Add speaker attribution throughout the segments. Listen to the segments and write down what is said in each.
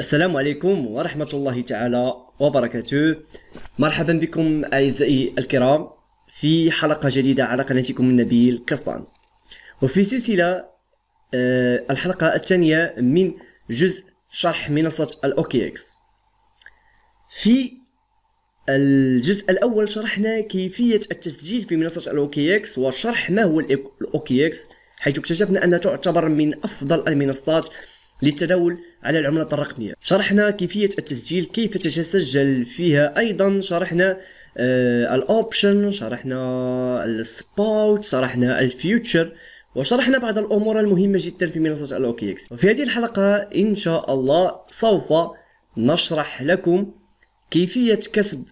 Speaker 1: السلام عليكم ورحمة الله تعالى وبركاته مرحبا بكم أعزائي الكرام في حلقة جديدة على قناتكم النبيل كستان وفي سلسلة آه، الحلقة الثانية من جزء شرح منصة الأوكيكس في الجزء الأول شرحنا كيفية التسجيل في منصة الأوكيكس وشرح ما هو الأوكيكس حيث اكتشفنا أنها تعتبر من أفضل المنصات للتداول على العملات الرقمية شرحنا كيفية التسجيل كيف تتسجل فيها أيضا شرحنا آه الأوبشن شرحنا السبوت شرحنا الفيوتشر وشرحنا بعض الأمور المهمة جدا في منصة الأوكيكس وفي هذه الحلقة إن شاء الله سوف نشرح لكم كيفية كسب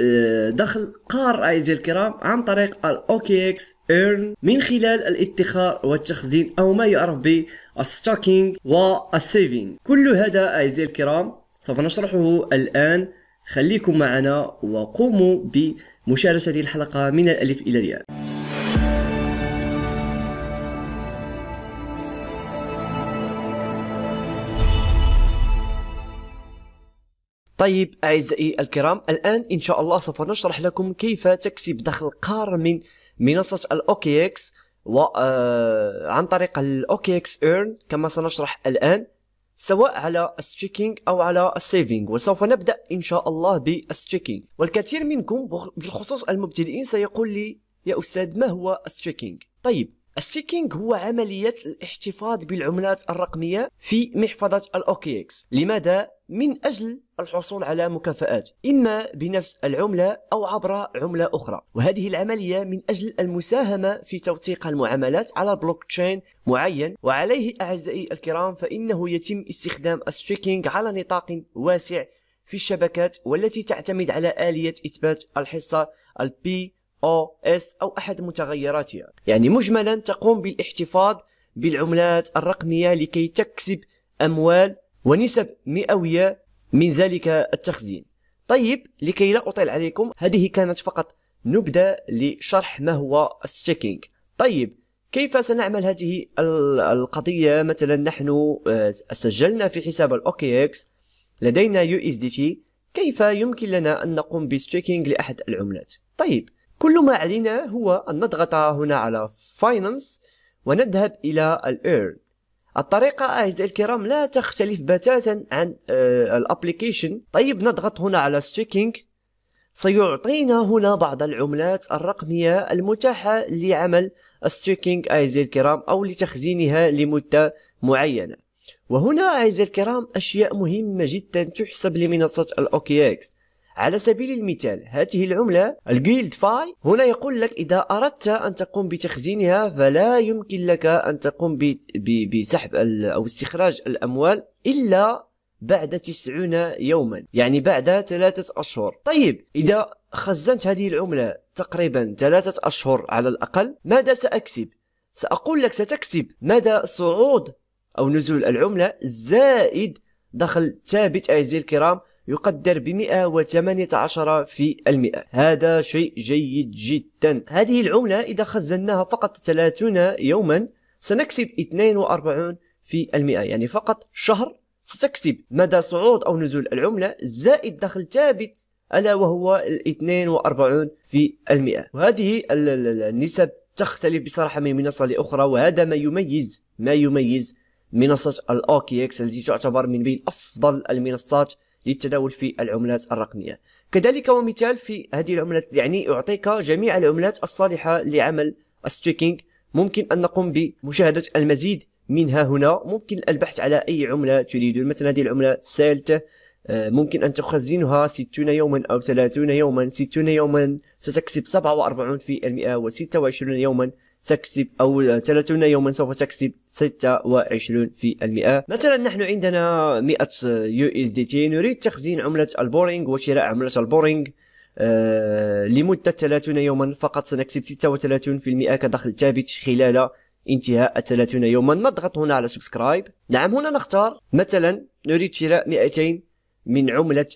Speaker 1: آه، دخل قار أعزائي الكرام عن طريق الأوكي إكس إيرن من خلال الادخار والتخزين أو ما يعرف بالستوكينج والسيفينج كل هذا أعزائي الكرام سوف نشرحه الآن خليكم معنا وقوموا بمشاركة الحلقة من الألف إلى الياء طيب أعزائي الكرام الآن إن شاء الله سوف نشرح لكم كيف تكسب دخل قار من منصة الأوكي إكس وعن آه، طريق الأوكي إكس إيرن كما سنشرح الآن سواء على الستريكينج أو على السيفينج وسوف نبدأ إن شاء الله بالستريكينج والكثير منكم بالخصوص المبتدئين سيقول لي يا أستاذ ما هو الستريكينج؟ طيب الستيكينج هو عملية الاحتفاظ بالعملات الرقمية في محفظة الاوكي اكس لماذا؟ من أجل الحصول على مكافآت إما بنفس العملة أو عبر عملة أخرى وهذه العملية من أجل المساهمة في توثيق المعاملات على بلوك تشين معين وعليه أعزائي الكرام فإنه يتم استخدام الستريكينج على نطاق واسع في الشبكات والتي تعتمد على آلية إثبات الحصة البي أو إس أو أحد متغيراتها يعني مجملا تقوم بالاحتفاظ بالعملات الرقمية لكي تكسب أموال ونسب مئوية من ذلك التخزين طيب لكي لا أطيل عليكم هذه كانت فقط نبذة لشرح ما هو الستيكينج طيب كيف سنعمل هذه القضية مثلا نحن آه، سجلنا في حساب الاوكي اكس لدينا يو اس دي تي كيف يمكن لنا أن نقوم بستيكينج لأحد العملات طيب كل ما علينا هو أن نضغط هنا على فاينانس ونذهب إلى الإيرن الطريقة أعزائي الكرام لا تختلف بتاتا عن آه، الابليكيشن طيب نضغط هنا على ستيكينج سيعطينا هنا بعض العملات الرقمية المتاحة لعمل ستيكينج أعزائي الكرام أو لتخزينها لمدة معينة وهنا أعزائي الكرام أشياء مهمة جدا تحسب لمنصة الأوكي إكس على سبيل المثال هذه العملة الجيلد فاي هنا يقول لك إذا أردت أن تقوم بتخزينها فلا يمكن لك أن تقوم بسحب أو استخراج الأموال إلا بعد تسعون يوما يعني بعد ثلاثة أشهر طيب إذا خزنت هذه العملة تقريبا ثلاثة أشهر على الأقل ماذا سأكسب؟ سأقول لك ستكسب مدى صعود أو نزول العملة زائد دخل ثابت أعزائي الكرام يقدر ب 118 في المئة هذا شيء جيد جدا هذه العملة إذا خزناها فقط 30 يوما سنكسب 42 في المئة يعني فقط شهر ستكسب مدى صعود أو نزول العملة زائد دخل ثابت ألا وهو 42 في المئة وهذه النسب تختلف بصراحة من منصة لأخرى وهذا ما يميز ما يميز منصة الأوكي إكس التي تعتبر من بين أفضل المنصات للتداول في العملات الرقمية كذلك ومثال في هذه العملات يعني يعطيك جميع العملات الصالحة لعمل الستيكينج ممكن أن نقوم بمشاهدة المزيد منها هنا ممكن البحث على أي عملة تريد مثلا هذه العملة سالتة آه، ممكن أن تخزنها 60 يوما أو 30 يوما 60 يوما ستكسب 47% و26 يوما تكسب أو 30 يوما سوف تكسب 26% مثلا نحن عندنا 100 يو اس دي تي نريد تخزين عملة البورينج وشراء عملة البورينج آه لمدة 30 يوما فقط سنكسب 36% كدخل ثابت خلال انتهاء 30 يوما نضغط هنا على سبسكرايب نعم هنا نختار مثلا نريد شراء 200 من عملة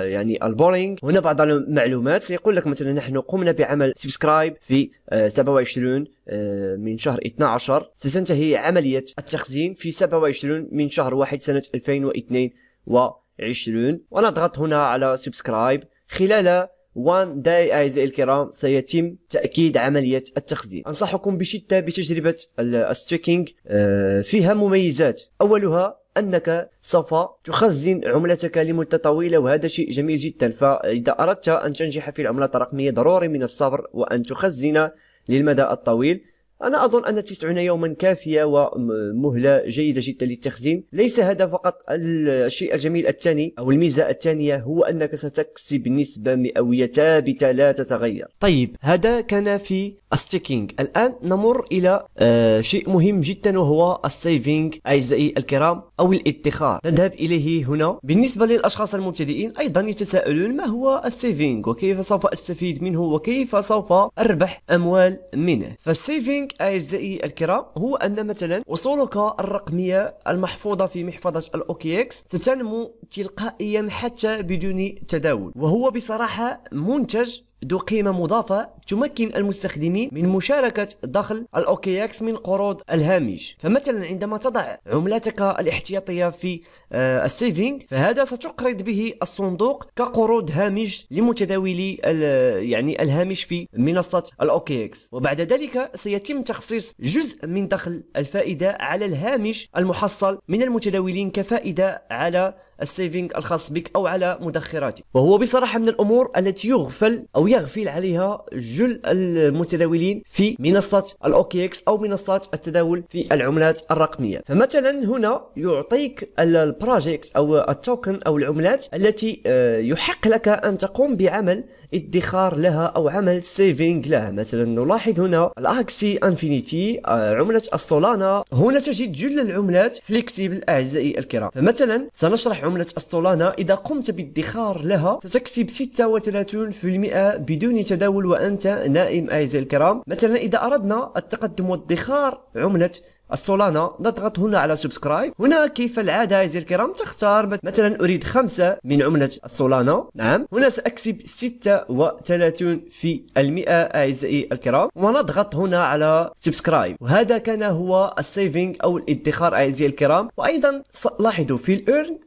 Speaker 1: يعني البولينغ هنا بعض المعلومات سيقول لك مثلا نحن قمنا بعمل سبسكرايب في 27 آه، آه، من شهر 12 ستنتهي عملية التخزين في 27 من شهر 1 سنة 2022 ونضغط هنا على سبسكرايب خلال وان داي أعزائي الكرام سيتم تأكيد عملية التخزين أنصحكم بشدة بتجربة الستيكينج آه، فيها مميزات أولها أنك سوف تخزن عملتك لمدة طويلة وهذا شيء جميل جدا فإذا أردت أن تنجح في العملات الرقمية ضروري من الصبر وأن تخزن للمدى الطويل أنا أظن أن 90 يوما كافية ومهلة جيدة جدا للتخزين ليس هذا فقط الشيء الجميل الثاني أو الميزة الثانية هو أنك ستكسب نسبة مئوية ثابتة لا تتغير طيب هذا كان في الستيكينج الآن نمر إلى آه، شيء مهم جدا وهو السيفينج أعزائي الكرام أو الادخار نذهب إليه هنا بالنسبة للأشخاص المبتدئين أيضا يتساءلون ما هو السيفينج وكيف سوف أستفيد منه وكيف سوف أربح أموال منه فالسيفينج ذلك أعزائي الكرام هو أن مثلا وصولك الرقمية المحفوظة في محفظة الأوكيكس تتنمو تلقائيا حتى بدون تداول وهو بصراحة منتج ذو قيمة مضافة تمكن المستخدمين من مشاركة دخل الأوكياكس من قروض الهامش فمثلا عندما تضع عملتك الاحتياطية في آه، السيفينج فهذا ستقرض به الصندوق كقروض هامش لمتداولي آه، يعني الهامش في منصة الأوكياكس وبعد ذلك سيتم تخصيص جزء من دخل الفائدة على الهامش المحصل من المتداولين كفائدة على السيفينغ الخاص بك أو على مدخراتك وهو بصراحة من الأمور التي يغفل أو يغفل عليها جل المتداولين في منصة الأوكيكس أو منصات التداول في العملات الرقمية فمثلا هنا يعطيك البروجيكت أو التوكن أو العملات التي آه، يحق لك أن تقوم بعمل ادخار لها أو عمل سيفينغ لها مثلا نلاحظ هنا الأكسي انفينيتي آه، عملة السولانا هنا تجد جل العملات فليكسيبل أعزائي الكرام فمثلا سنشرح عملة السولانا إذا قمت بالدخار لها ستكسب 36% بدون تداول وأنت نائم أعزائي الكرام مثلا إذا أردنا التقدم والدخار عملة السولانا نضغط هنا على سبسكرايب هنا كيف العادة أعزائي الكرام تختار مثلا أريد خمسة من عملة السولانا نعم هنا سأكسب 36 في المئة أعزائي الكرام ونضغط هنا على سبسكرايب وهذا كان هو السيفينج أو الادخار أعزائي الكرام وأيضا لاحظوا في الإيرن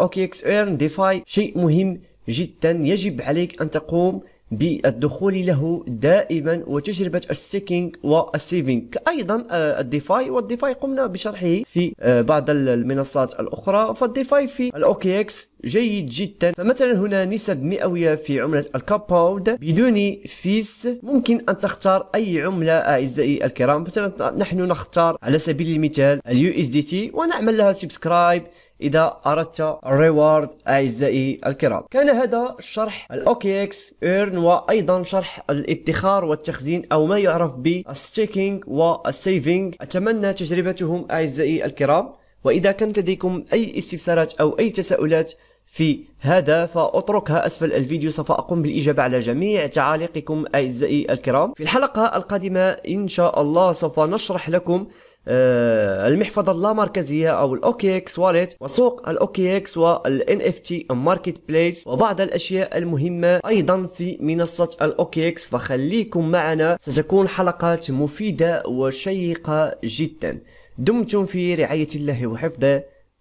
Speaker 1: اوكي اكس ايرن ديفاي شيء مهم جدا يجب عليك ان تقوم بالدخول له دائما وتجربة الستيكينج والسيفينج أيضا آه، الديفاي والديفاي قمنا بشرحه في آه، بعض المنصات الأخرى فالديفاي في الأوكي إكس جيد جدا فمثلا هنا نسب مئوية في عملة الكومباوند بدون فيس ممكن أن تختار أي عملة أعزائي الكرام مثلا نحن نختار على سبيل المثال اليو اس دي تي ونعمل لها سبسكرايب إذا أردت الريوارد أعزائي الكرام كان هذا شرح الأوكي إكس إيرن وأيضا شرح الادخار والتخزين أو ما يعرف بالستيكينج والسيفينج أتمنى تجربتهم أعزائي الكرام وإذا كانت لديكم أي استفسارات أو أي تساؤلات في هذا فأتركها أسفل الفيديو سوف أقوم بالإجابة على جميع تعاليقكم أعزائي الكرام في الحلقة القادمة إن شاء الله سوف نشرح لكم آه، المحفظة اللامركزية أو الأوكيكس واليت وسوق الأوكيكس والان اف تي ماركت بليس وبعض الأشياء المهمة أيضا في منصة الأوكيكس فخليكم معنا ستكون حلقات مفيدة وشيقة جدا دمتم في رعاية الله وحفظه